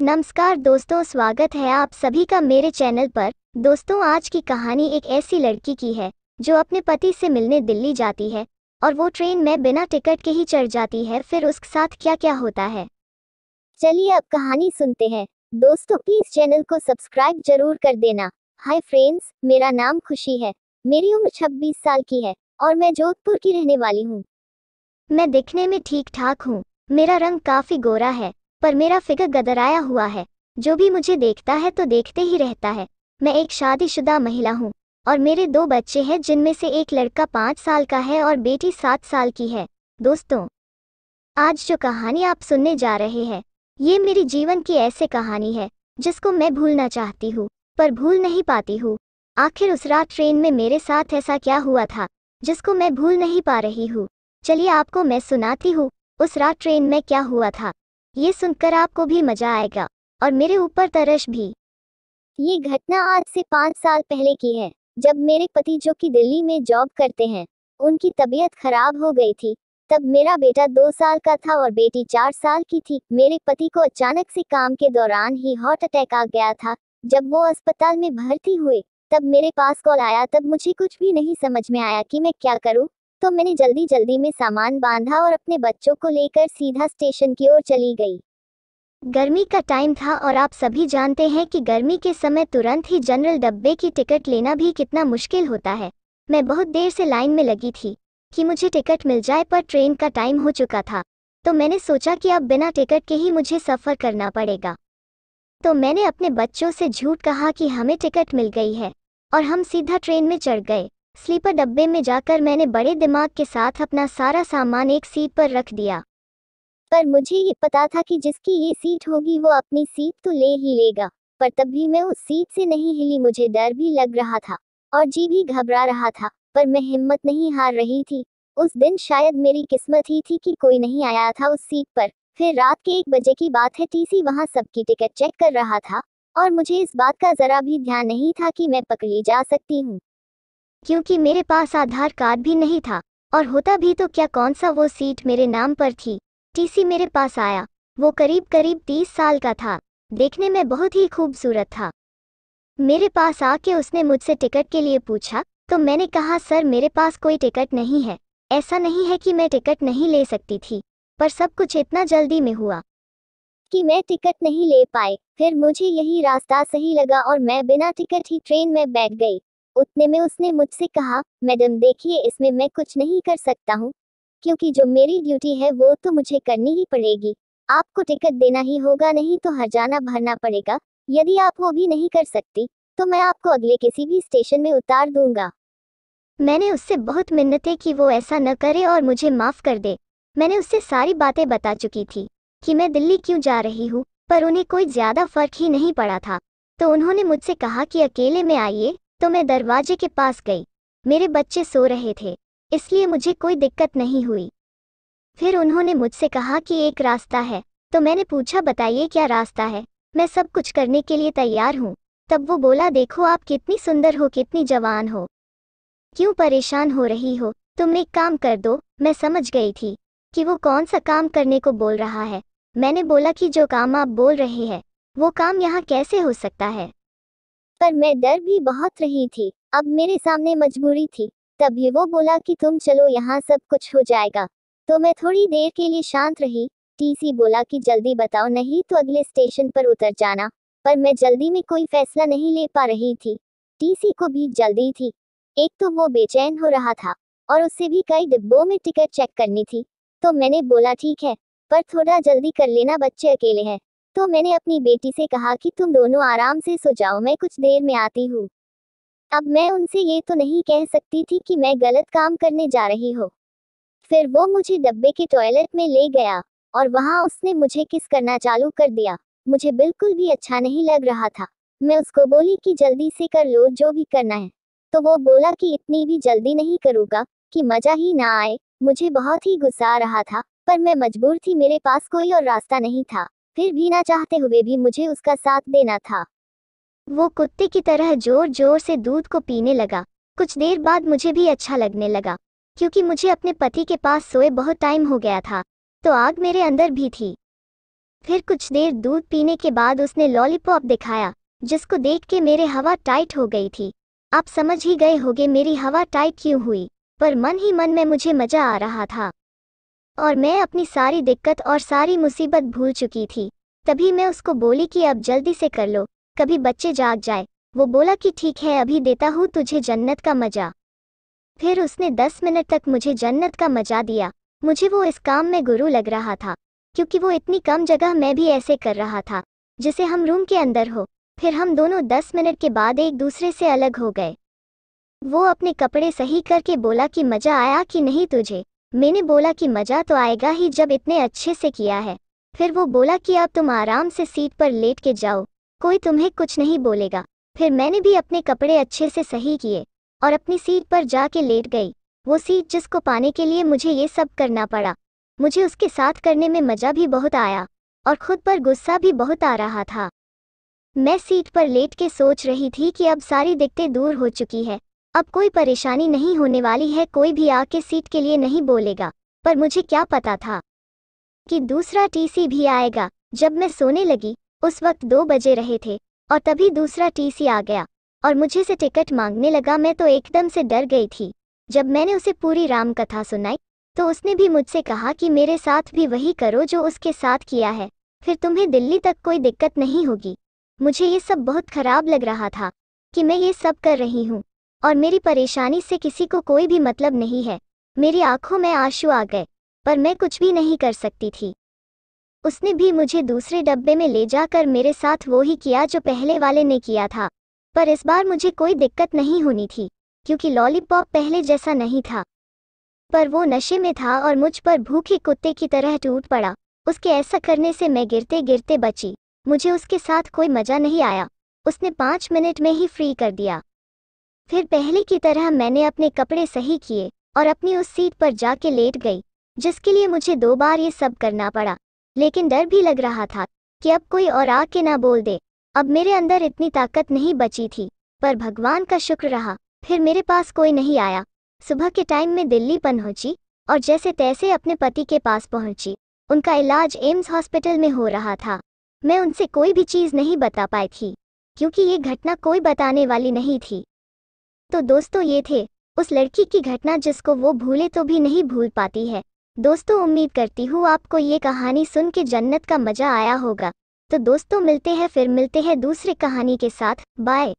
नमस्कार दोस्तों स्वागत है आप सभी का मेरे चैनल पर दोस्तों आज की कहानी एक ऐसी लड़की की है जो अपने पति से मिलने दिल्ली जाती है और वो ट्रेन में बिना टिकट के ही चढ़ जाती है फिर उसके साथ क्या क्या होता है चलिए अब कहानी सुनते हैं दोस्तों प्लीज चैनल को सब्सक्राइब जरूर कर देना हाय फ्रेंड्स मेरा नाम खुशी है मेरी उम्र छब्बीस साल की है और मैं जोधपुर की रहने वाली हूँ मैं दिखने में ठीक ठाक हूँ मेरा रंग काफी गोरा है पर मेरा फिगर गदराया हुआ है जो भी मुझे देखता है तो देखते ही रहता है मैं एक शादीशुदा महिला हूँ और मेरे दो बच्चे हैं जिनमें से एक लड़का पाँच साल का है और बेटी सात साल की है दोस्तों आज जो कहानी आप सुनने जा रहे हैं ये मेरी जीवन की ऐसे कहानी है जिसको मैं भूलना चाहती हूँ पर भूल नहीं पाती हूँ आखिर उस रात ट्रेन में मेरे साथ ऐसा क्या हुआ था जिसको मैं भूल नहीं पा रही हूँ चलिए आपको मैं सुनाती हूँ उस रात ट्रेन में क्या हुआ था ये सुनकर आपको भी मजा आएगा और मेरे ऊपर तरस भी ये घटना आज से पाँच साल पहले की है जब मेरे पति जो कि दिल्ली में जॉब करते हैं उनकी तबीयत खराब हो गई थी तब मेरा बेटा दो साल का था और बेटी चार साल की थी मेरे पति को अचानक से काम के दौरान ही हार्ट अटैक आ गया था जब वो अस्पताल में भर्ती हुए तब मेरे पास कॉल आया तब मुझे कुछ भी नहीं समझ में आया कि मैं क्या करूं तो मैंने जल्दी जल्दी में सामान बांधा और अपने बच्चों को लेकर सीधा स्टेशन की ओर चली गई गर्मी का टाइम था और आप सभी जानते हैं कि गर्मी के समय तुरंत ही जनरल डब्बे की टिकट लेना भी कितना मुश्किल होता है मैं बहुत देर से लाइन में लगी थी कि मुझे टिकट मिल जाए पर ट्रेन का टाइम हो चुका था तो मैंने सोचा कि अब बिना टिकट के ही मुझे सफ़र करना पड़ेगा तो मैंने अपने बच्चों से झूठ कहा कि हमें टिकट मिल गई है और हम सीधा ट्रेन में चढ़ गए स्लीपर डब्बे में जाकर मैंने बड़े दिमाग के साथ अपना सारा सामान एक सीट पर रख दिया पर मुझे ये पता था कि जिसकी ये सीट होगी वो अपनी सीट तो ले ही लेगा पर तब भी मैं उस सीट से नहीं हिली मुझे डर भी लग रहा था और जी भी घबरा रहा था पर मैं हिम्मत नहीं हार रही थी उस दिन शायद मेरी किस्मत ही थी कि कोई नहीं आया था उस सीट पर फिर रात के एक बजे की बात है टीसी वहां सबकी टिकट चेक कर रहा था और मुझे इस बात का जरा भी ध्यान नहीं था कि मैं पकड़ी जा सकती हूँ क्योंकि मेरे पास आधार कार्ड भी नहीं था और होता भी तो क्या कौन सा वो सीट मेरे नाम पर थी टीसी मेरे पास आया वो करीब करीब तीस साल का था देखने में बहुत ही खूबसूरत था मेरे पास आके उसने मुझसे टिकट के लिए पूछा तो मैंने कहा सर मेरे पास कोई टिकट नहीं है ऐसा नहीं है कि मैं टिकट नहीं ले सकती थी पर सब कुछ इतना जल्दी में हुआ कि मैं टिकट नहीं ले पाए फिर मुझे यही रास्ता सही लगा और मैं बिना टिकट ही ट्रेन में बैठ गई उतने में उसने मुझसे कहा मैडम देखिए इसमें मैं कुछ नहीं कर सकता हूँ क्योंकि जो मेरी ड्यूटी है वो तो मुझे करनी ही पड़ेगी आपको टिकट देना ही होगा नहीं तो हर जाना भरना पड़ेगा यदि आप वो भी नहीं कर सकती तो मैं आपको अगले किसी भी स्टेशन में उतार दूंगा मैंने उससे बहुत मिन्नतें कि वो ऐसा न करे और मुझे माफ़ कर दे मैंने उससे सारी बातें बता चुकी थी कि मैं दिल्ली क्यों जा रही हूँ पर उन्हें कोई ज़्यादा फर्क ही नहीं पड़ा था तो उन्होंने मुझसे कहा कि अकेले में आइए तो मैं दरवाजे के पास गई मेरे बच्चे सो रहे थे इसलिए मुझे कोई दिक्कत नहीं हुई फिर उन्होंने मुझसे कहा कि एक रास्ता है तो मैंने पूछा बताइए क्या रास्ता है मैं सब कुछ करने के लिए तैयार हूँ तब वो बोला देखो आप कितनी सुंदर हो कितनी जवान हो क्यों परेशान हो रही हो तुम एक काम कर दो मैं समझ गई थी कि वो कौन सा काम करने को बोल रहा है मैंने बोला कि जो काम आप बोल रहे हैं वो काम यहाँ कैसे हो सकता है पर मैं डर भी बहुत रही थी अब मेरे सामने मजबूरी थी तभी वो बोला कि तुम चलो यहाँ सब कुछ हो जाएगा तो मैं थोड़ी देर के लिए शांत रही टीसी बोला कि जल्दी बताओ नहीं तो अगले स्टेशन पर उतर जाना पर मैं जल्दी में कोई फैसला नहीं ले पा रही थी टीसी को भी जल्दी थी एक तो वो बेचैन हो रहा था और उससे भी कई डिब्बों में टिकट चेक करनी थी तो मैंने बोला ठीक है पर थोड़ा जल्दी कर लेना बच्चे अकेले हैं तो मैंने अपनी बेटी से कहा कि तुम दोनों आराम से सो जाओ मैं कुछ देर में आती हूँ अब मैं उनसे ये तो नहीं कह सकती थी कि मैं गलत काम करने जा रही हूँ फिर वो मुझे डब्बे के टॉयलेट में ले गया और वहाँ उसने मुझे किस करना चालू कर दिया मुझे बिल्कुल भी अच्छा नहीं लग रहा था मैं उसको बोली कि जल्दी से कर लो जो भी करना है तो वो बोला कि इतनी भी जल्दी नहीं करूँगा कि मजा ही ना आए मुझे बहुत ही गुस्सा आ रहा था पर मैं मजबूर थी मेरे पास कोई और रास्ता नहीं था फिर भी ना चाहते हुए भी मुझे उसका साथ देना था वो कुत्ते की तरह जोर जोर से दूध को पीने लगा कुछ देर बाद मुझे भी अच्छा लगने लगा क्योंकि मुझे अपने पति के पास सोए बहुत टाइम हो गया था तो आग मेरे अंदर भी थी फिर कुछ देर दूध पीने के बाद उसने लॉलीपॉप दिखाया जिसको देख के मेरे हवा टाइट हो गई थी आप समझ ही गए होंगे मेरी हवा टाइट क्यों हुई पर मन ही मन में मुझे मजा आ रहा था और मैं अपनी सारी दिक्कत और सारी मुसीबत भूल चुकी थी तभी मैं उसको बोली कि अब जल्दी से कर लो कभी बच्चे जाग जाए वो बोला कि ठीक है अभी देता हूँ तुझे जन्नत का मजा फिर उसने दस मिनट तक मुझे जन्नत का मजा दिया मुझे वो इस काम में गुरु लग रहा था क्योंकि वो इतनी कम जगह में भी ऐसे कर रहा था जिसे हम रूम के अंदर हो फिर हम दोनों दस मिनट के बाद एक दूसरे से अलग हो गए वो अपने कपड़े सही करके बोला कि मजा आया कि नहीं तुझे मैंने बोला कि मजा तो आएगा ही जब इतने अच्छे से किया है फिर वो बोला कि अब तुम आराम से सीट पर लेट के जाओ कोई तुम्हें कुछ नहीं बोलेगा फिर मैंने भी अपने कपड़े अच्छे से सही किए और अपनी सीट पर जाके लेट गई वो सीट जिसको पाने के लिए मुझे ये सब करना पड़ा मुझे उसके साथ करने में मजा भी बहुत आया और खुद पर गुस्सा भी बहुत आ रहा था मैं सीट पर लेट के सोच रही थी कि अब सारी दिक्कतें दूर हो चुकी है अब कोई परेशानी नहीं होने वाली है कोई भी आके सीट के लिए नहीं बोलेगा पर मुझे क्या पता था कि दूसरा टीसी भी आएगा जब मैं सोने लगी उस वक्त दो बजे रहे थे और तभी दूसरा टीसी आ गया और मुझे से टिकट मांगने लगा मैं तो एकदम से डर गई थी जब मैंने उसे पूरी रामकथा सुनाई तो उसने भी मुझसे कहा कि मेरे साथ भी वही करो जो उसके साथ किया है फिर तुम्हें दिल्ली तक कोई दिक्कत नहीं होगी मुझे ये सब बहुत खराब लग रहा था कि मैं ये सब कर रही हूँ और मेरी परेशानी से किसी को कोई भी मतलब नहीं है मेरी आंखों में आंसू आ गए पर मैं कुछ भी नहीं कर सकती थी उसने भी मुझे दूसरे डब्बे में ले जाकर मेरे साथ वो ही किया जो पहले वाले ने किया था पर इस बार मुझे कोई दिक्कत नहीं होनी थी क्योंकि लॉलीपॉप पहले जैसा नहीं था पर वो नशे में था और मुझ पर भूखे कुत्ते की तरह टूट पड़ा उसके ऐसा करने से मैं गिरते गिरते बची मुझे उसके साथ कोई मजा नहीं आया उसने पांच मिनट में ही फ्री कर दिया फिर पहले की तरह मैंने अपने कपड़े सही किए और अपनी उस सीट पर जाके लेट गई जिसके लिए मुझे दो बार ये सब करना पड़ा लेकिन डर भी लग रहा था कि अब कोई और आके ना बोल दे अब मेरे अंदर इतनी ताकत नहीं बची थी पर भगवान का शुक्र रहा फिर मेरे पास कोई नहीं आया सुबह के टाइम में दिल्ली पहुंची और जैसे तैसे अपने पति के पास पहुंची उनका इलाज एम्स हॉस्पिटल में हो रहा था मैं उनसे कोई भी चीज़ नहीं बता पाई थी क्योंकि ये घटना कोई बताने वाली नहीं थी तो दोस्तों ये थे उस लड़की की घटना जिसको वो भूले तो भी नहीं भूल पाती है दोस्तों उम्मीद करती हूँ आपको ये कहानी सुन के जन्नत का मजा आया होगा तो दोस्तों मिलते हैं फिर मिलते हैं दूसरे कहानी के साथ बाय